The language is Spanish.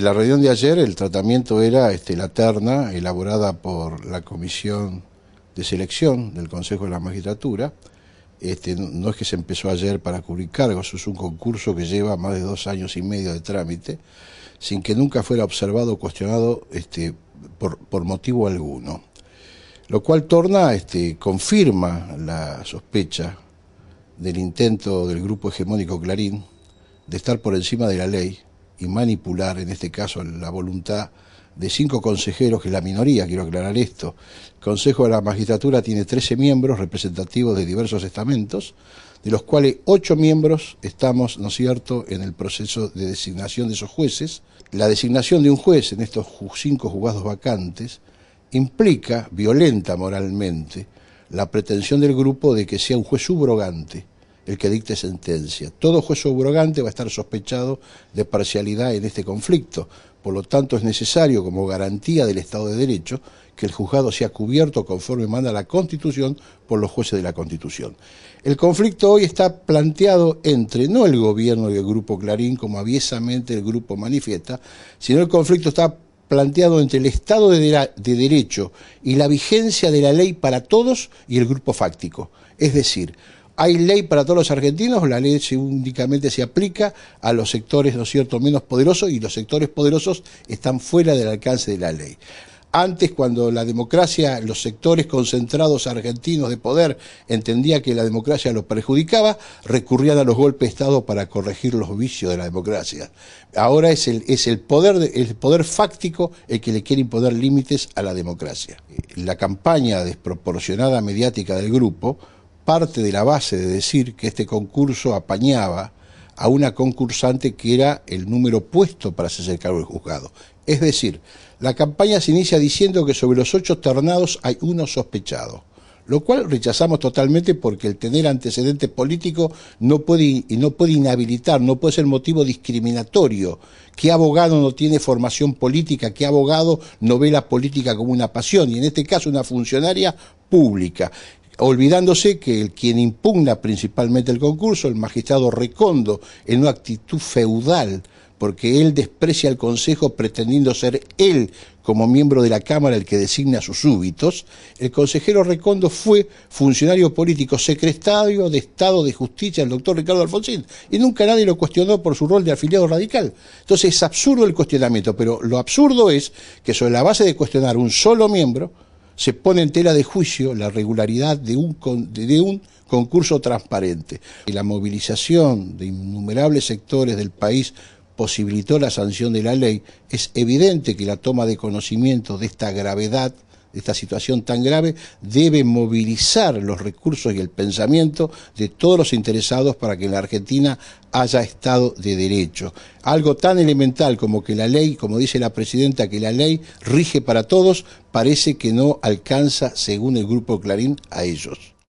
En la reunión de ayer el tratamiento era este, la terna elaborada por la comisión de selección del Consejo de la Magistratura. Este, no es que se empezó ayer para cubrir cargos, es un concurso que lleva más de dos años y medio de trámite, sin que nunca fuera observado o cuestionado este, por, por, motivo alguno. Lo cual torna, este, confirma la sospecha del intento del grupo hegemónico Clarín de estar por encima de la ley y manipular, en este caso, la voluntad de cinco consejeros, que es la minoría, quiero aclarar esto. El Consejo de la Magistratura tiene 13 miembros representativos de diversos estamentos, de los cuales ocho miembros estamos, ¿no es cierto?, en el proceso de designación de esos jueces. La designación de un juez en estos cinco juzgados vacantes implica, violenta moralmente, la pretensión del grupo de que sea un juez subrogante, el que dicte sentencia. Todo juez subrogante va a estar sospechado de parcialidad en este conflicto. Por lo tanto, es necesario, como garantía del Estado de Derecho, que el juzgado sea cubierto conforme manda la Constitución por los jueces de la Constitución. El conflicto hoy está planteado entre no el gobierno y el grupo Clarín, como aviesamente el grupo manifiesta, sino el conflicto está planteado entre el Estado de, Derecho y la vigencia de la ley para todos y el grupo fáctico. Es decir, ¿Hay ley para todos los argentinos? La ley únicamente se aplica a los sectores, ¿no cierto?, menos poderosos y los sectores poderosos están fuera del alcance de la ley. Antes, cuando la democracia, los sectores concentrados argentinos de poder entendía que la democracia los perjudicaba, recurrían a los golpes de Estado para corregir los vicios de la democracia. Ahora es el, es el, poder, el poder fáctico el que le quiere imponer límites a la democracia. La campaña desproporcionada mediática del grupo parte de la base de decir que este concurso apañaba a una concursante que era el número puesto para hacerse cargo del juzgado. Es decir, la campaña se inicia diciendo que sobre los ocho ternados hay uno sospechado, lo cual rechazamos totalmente porque el tener antecedentes políticos no puede, no puede inhabilitar, no puede ser motivo discriminatorio. ¿Qué abogado no tiene formación política? ¿Qué abogado no ve la política como una pasión? Y en este caso una funcionaria pública olvidándose que el quien impugna principalmente el concurso, el magistrado Recondo, en una actitud feudal, porque él desprecia al Consejo pretendiendo ser él como miembro de la Cámara el que designa a sus súbitos, el consejero Recondo fue funcionario político, secretario de Estado de Justicia el doctor Ricardo Alfonsín, y nunca nadie lo cuestionó por su rol de afiliado radical. Entonces es absurdo el cuestionamiento, pero lo absurdo es que sobre la base de cuestionar un solo miembro, se pone en tela de juicio la regularidad de un, de un concurso transparente. Y la movilización de innumerables sectores del país posibilitó la sanción de la ley, es evidente que la toma de conocimiento de esta gravedad esta situación tan grave debe movilizar los recursos y el pensamiento de todos los interesados para que en la Argentina haya Estado de Derecho. Algo tan elemental como que la ley, como dice la presidenta, que la ley rige para todos, parece que no alcanza, según el grupo Clarín, a ellos.